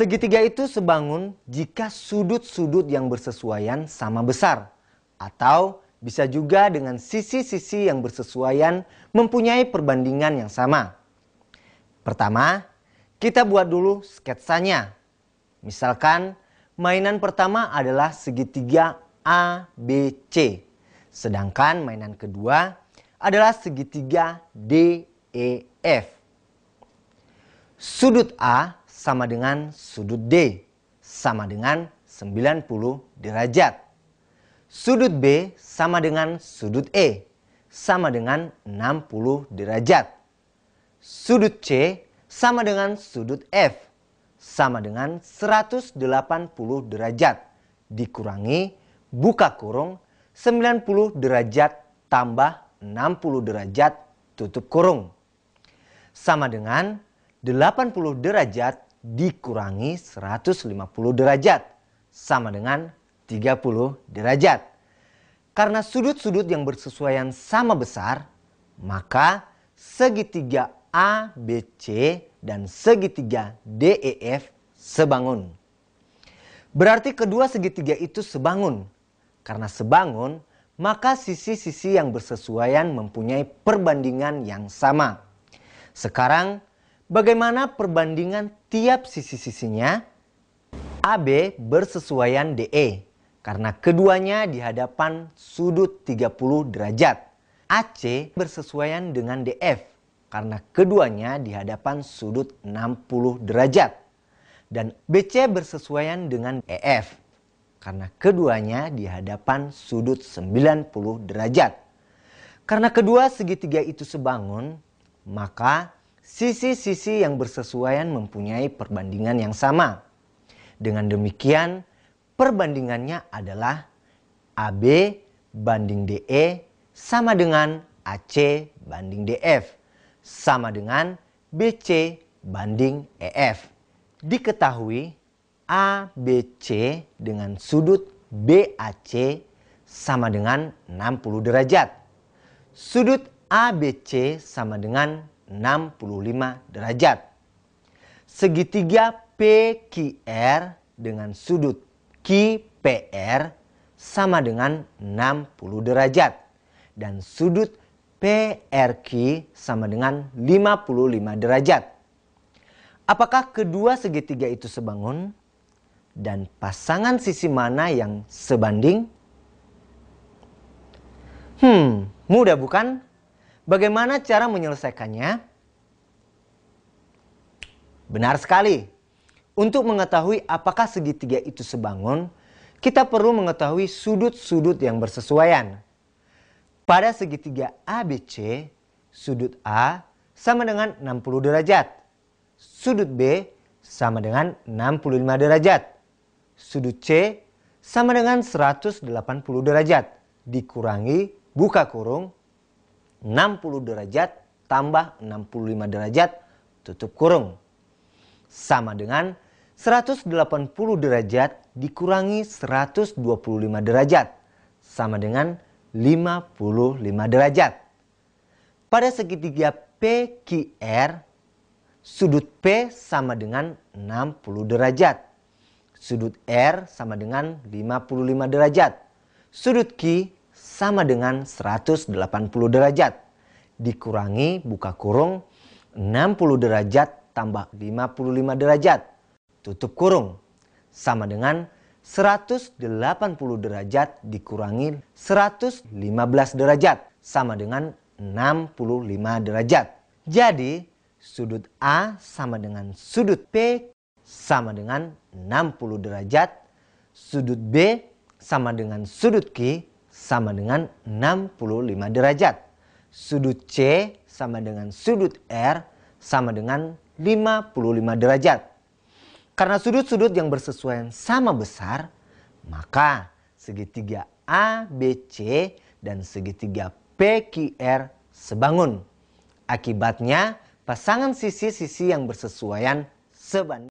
Segitiga itu sebangun jika sudut-sudut yang bersesuaian sama besar atau bisa juga dengan sisi-sisi yang bersesuaian mempunyai perbandingan yang sama. Pertama, kita buat dulu sketsanya. Misalkan mainan pertama adalah segitiga ABC, sedangkan mainan kedua adalah segitiga DEF. Sudut A sama dengan sudut D sama dengan 90 derajat. Sudut B sama dengan sudut E sama dengan 60 derajat. Sudut C sama dengan sudut F sama dengan 180 derajat dikurangi buka kurung 90 derajat tambah 60 derajat tutup kurung sama dengan 80 derajat dikurangi 150 derajat sama dengan 30 derajat. Karena sudut-sudut yang bersesuaian sama besar, maka segitiga ABC dan segitiga DEF sebangun. Berarti kedua segitiga itu sebangun. Karena sebangun, maka sisi-sisi yang bersesuaian mempunyai perbandingan yang sama. Sekarang Bagaimana perbandingan tiap sisi-sisinya? AB bersesuaian DE karena keduanya di hadapan sudut 30 derajat. AC bersesuaian dengan DF karena keduanya di hadapan sudut 60 derajat. Dan BC bersesuaian dengan EF karena keduanya di hadapan sudut 90 derajat. Karena kedua segitiga itu sebangun, maka Sisi-sisi yang bersesuaian mempunyai perbandingan yang sama. Dengan demikian, perbandingannya adalah AB banding DE sama dengan AC banding DF sama dengan BC banding EF. Diketahui ABC dengan sudut BAC sama dengan 60 derajat. Sudut ABC sama dengan 65 derajat. Segitiga PQR dengan sudut QPR sama dengan 60 derajat dan sudut PRQ sama dengan 55 derajat. Apakah kedua segitiga itu sebangun? Dan pasangan sisi mana yang sebanding? Hmm, mudah bukan? Bagaimana cara menyelesaikannya? Benar sekali. Untuk mengetahui apakah segitiga itu sebangun, kita perlu mengetahui sudut-sudut yang bersesuaian. Pada segitiga ABC, sudut A sama dengan 60 derajat. Sudut B sama dengan 65 derajat. Sudut C sama dengan 180 derajat dikurangi buka kurung 60 derajat tambah 65 derajat tutup kurung. Sama dengan 180 derajat dikurangi 125 derajat. Sama dengan 55 derajat. Pada segitiga PQR, sudut P sama dengan 60 derajat. Sudut R sama dengan 55 derajat. Sudut Q sama dengan 180 derajat. Dikurangi buka kurung 60 derajat tambah 55 derajat. Tutup kurung sama dengan 180 derajat dikurangi 115 derajat sama dengan 65 derajat. Jadi sudut A sama dengan sudut P sama dengan 60 derajat. Sudut B sama dengan sudut Q sama dengan 65 derajat. Sudut C sama dengan sudut R sama dengan 55 derajat. Karena sudut-sudut yang bersesuaian sama besar, maka segitiga ABC dan segitiga PQR sebangun. Akibatnya, pasangan sisi-sisi yang bersesuaian sebanding.